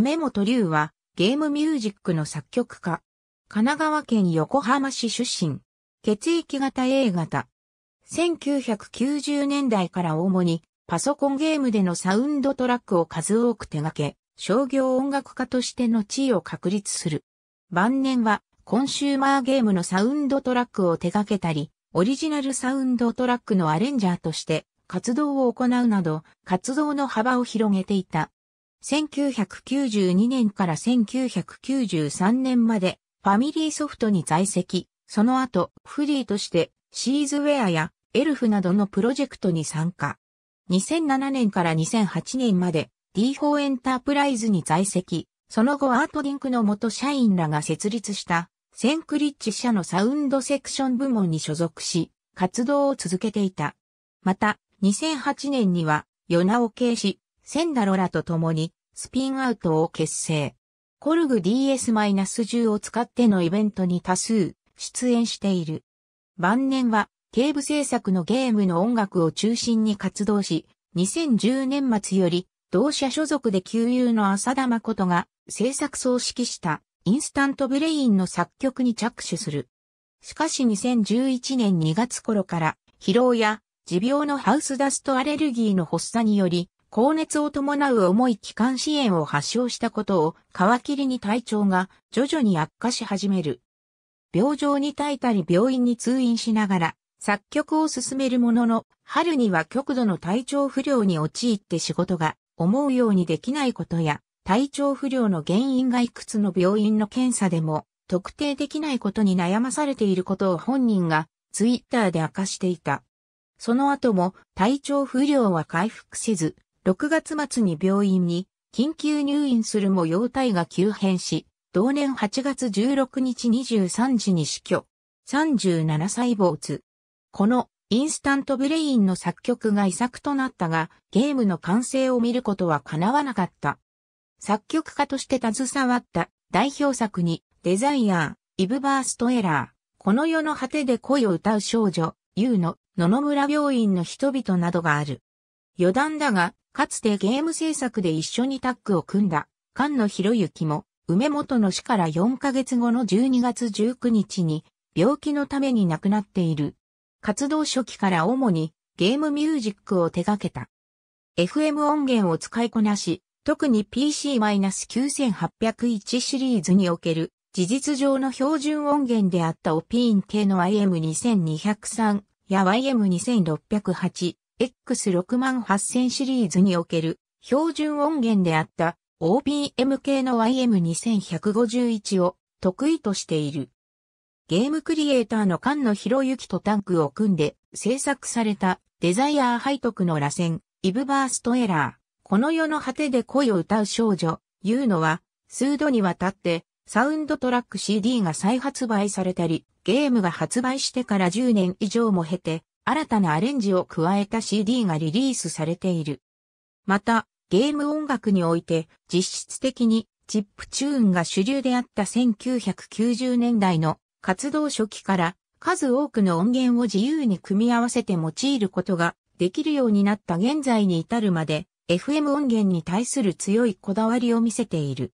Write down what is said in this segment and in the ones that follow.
梅本龍はゲームミュージックの作曲家。神奈川県横浜市出身。血液型 A 型。1990年代から主にパソコンゲームでのサウンドトラックを数多く手掛け、商業音楽家としての地位を確立する。晩年はコンシューマーゲームのサウンドトラックを手掛けたり、オリジナルサウンドトラックのアレンジャーとして活動を行うなど、活動の幅を広げていた。1992年から1993年までファミリーソフトに在籍、その後フリーとしてシーズウェアやエルフなどのプロジェクトに参加。2007年から2008年まで D4 エンタープライズに在籍、その後アートリンクの元社員らが設立したセンクリッチ社のサウンドセクション部門に所属し、活動を続けていた。また、2008年には、ヨナオケイシ、センダロラと共にスピンアウトを結成。コルグ DS-10 を使ってのイベントに多数出演している。晩年は警部制作のゲームの音楽を中心に活動し、2010年末より同社所属で旧友の浅田誠が制作総指揮したインスタントブレインの作曲に着手する。しかし2011年2月頃から疲労や持病のハウスダストアレルギーの発作により高熱を伴う重い気管支炎を発症したことを皮切りに体調が徐々に悪化し始める。病状に耐えたり病院に通院しながら作曲を進めるものの、春には極度の体調不良に陥って仕事が思うようにできないことや、体調不良の原因がいくつの病院の検査でも特定できないことに悩まされていることを本人がツイッターで明かしていた。その後も体調不良は回復せず、6月末に病院に緊急入院するも容体が急変し、同年8月16日23時に死去。37歳没。このインスタントブレインの作曲が遺作となったが、ゲームの完成を見ることは叶わなかった。作曲家として携わった代表作に、デザイアー、イブバーストエラー、この世の果てで恋を歌う少女、ユーの野々村病院の人々などがある。余談だが、かつてゲーム制作で一緒にタッグを組んだ、菅野博之も、梅本の死から4ヶ月後の12月19日に、病気のために亡くなっている。活動初期から主にゲームミュージックを手掛けた。FM 音源を使いこなし、特に PC-9801 シリーズにおける事実上の標準音源であったオピーン系の IM2203 や YM2608 X6 8000シリーズにおける標準音源であった OPM 系の YM2151 を得意としている。ゲームクリエイターの菅野博之とタンクを組んで制作されたデザイアー背徳の螺旋、イブバーストエラー、この世の果てで恋を歌う少女、いうのは、数度にわたってサウンドトラック CD が再発売されたり、ゲームが発売してから10年以上も経て、新たなアレンジを加えた CD がリリースされている。また、ゲーム音楽において実質的にチップチューンが主流であった1990年代の活動初期から数多くの音源を自由に組み合わせて用いることができるようになった現在に至るまで FM 音源に対する強いこだわりを見せている。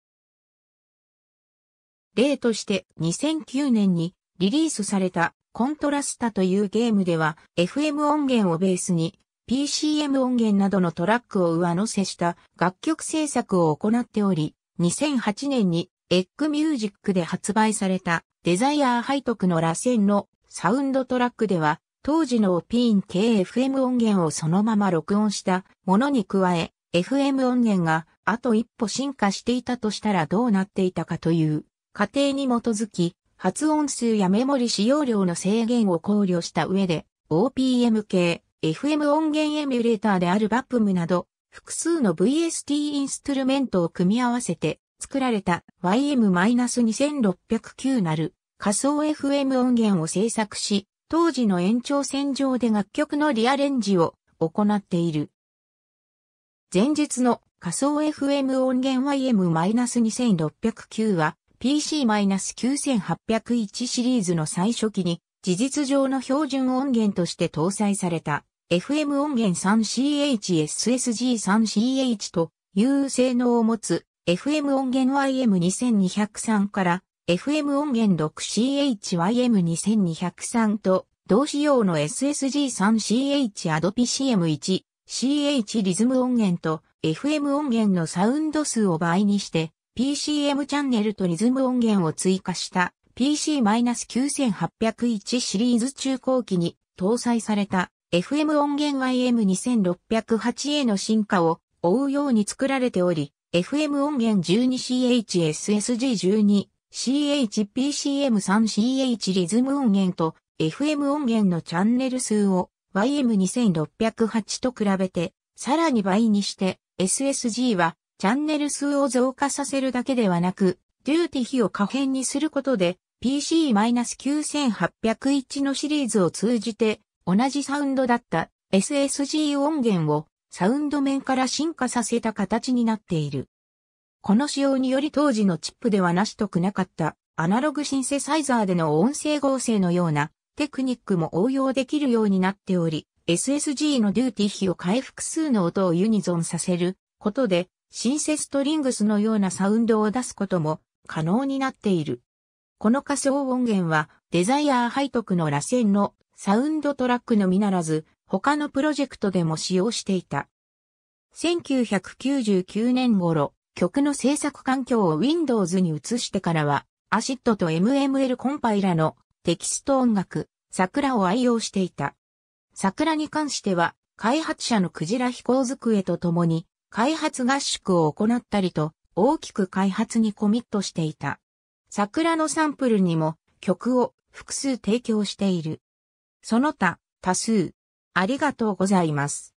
例として2009年にリリースされたコントラスタというゲームでは FM 音源をベースに PCM 音源などのトラックを上乗せした楽曲制作を行っており、2008年にエッグミュージックで発売されたデザイアー背徳の螺旋のサウンドトラックでは当時のピン系 f m 音源をそのまま録音したものに加え FM 音源があと一歩進化していたとしたらどうなっていたかという過程に基づき発音数やメモリ使用量の制限を考慮した上で、OPM 系、FM 音源エミュレーターである VAPM など、複数の VST インストゥルメントを組み合わせて作られた YM-2609 なる仮想 FM 音源を制作し、当時の延長線上で楽曲のリアレンジを行っている。前日の仮想 FM 音源 YM-2609 は PC-9801 シリーズの最初期に事実上の標準音源として搭載された FM 音源 3CHSSG3CH という性能を持つ FM 音源 YM2203 から FM 音源 6CHYM2203 と同仕様の SSG3CH アド PCM1CH リズム音源と FM 音源のサウンド数を倍にして PCM チャンネルとリズム音源を追加した PC-9801 シリーズ中後期に搭載された FM 音源 IM2608A の進化を追うように作られており、FM 音源 12CHSSG12、CHPCM3CH リズム音源と FM 音源のチャンネル数を YM2608 と比べてさらに倍にして SSG はチャンネル数を増加させるだけではなく、デューティ比を可変にすることで、PC-9801 のシリーズを通じて、同じサウンドだった SSG 音源をサウンド面から進化させた形になっている。この仕様により当時のチップではなしとくなかったアナログシンセサイザーでの音声合成のようなテクニックも応用できるようになっており、SSG のデューティ比を回復数の音をユニゾンさせることでシンセストリングスのようなサウンドを出すことも可能になっている。この仮想音源はデザイアー背徳の螺旋のサウンドトラックのみならず他のプロジェクトでも使用していた。1999年頃、曲の制作環境を Windows に移してからは、アシッドと MML コンパイラのテキスト音楽、桜を愛用していた。桜に関しては、開発者のクジラ飛行机と共に、開発合宿を行ったりと、大きく開発にコミットしていた。桜のサンプルにも曲を複数提供している。その他、多数、ありがとうございます。